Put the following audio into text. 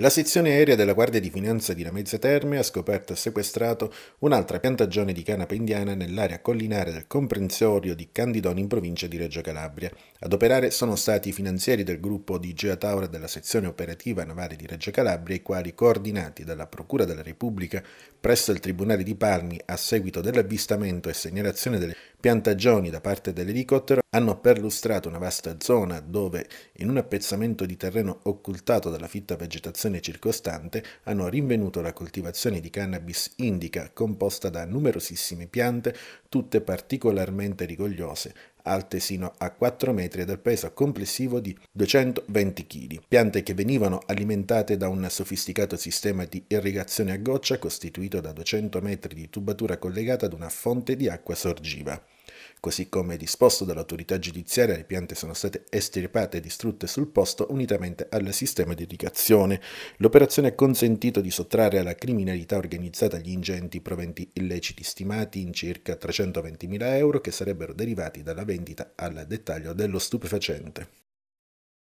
La sezione aerea della Guardia di Finanza di Lamezia Terme ha scoperto e sequestrato un'altra piantagione di canapa indiana nell'area collinare del comprensorio di Candidoni in provincia di Reggio Calabria. Ad operare sono stati i finanzieri del gruppo di Gea Taura della sezione operativa navale di Reggio Calabria, i quali, coordinati dalla Procura della Repubblica presso il Tribunale di Palmi a seguito dell'avvistamento e segnalazione delle Piantagioni da parte dell'elicottero hanno perlustrato una vasta zona dove, in un appezzamento di terreno occultato dalla fitta vegetazione circostante, hanno rinvenuto la coltivazione di cannabis indica composta da numerosissime piante, tutte particolarmente rigogliose, alte sino a 4 metri e dal peso complessivo di 220 kg. Piante che venivano alimentate da un sofisticato sistema di irrigazione a goccia costituito da 200 metri di tubatura collegata ad una fonte di acqua sorgiva. Così come disposto dall'autorità giudiziaria, le piante sono state estirpate e distrutte sul posto unitamente al sistema di irrigazione. L'operazione ha consentito di sottrarre alla criminalità organizzata gli ingenti proventi illeciti stimati in circa 320.000 euro che sarebbero derivati dalla vendita al dettaglio dello stupefacente.